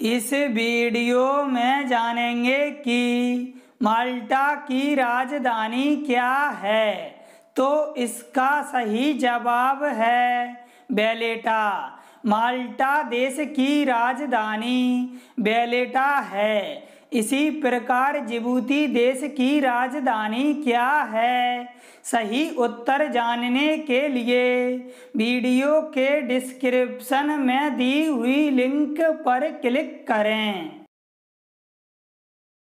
इस वीडियो में जानेंगे कि माल्टा की राजधानी क्या है तो इसका सही जवाब है बेलेटा माल्टा देश की राजधानी बेलेटा है इसी प्रकार जिबूती देश की राजधानी क्या है सही उत्तर जानने के लिए वीडियो के डिस्क्रिप्शन में दी हुई लिंक पर क्लिक करें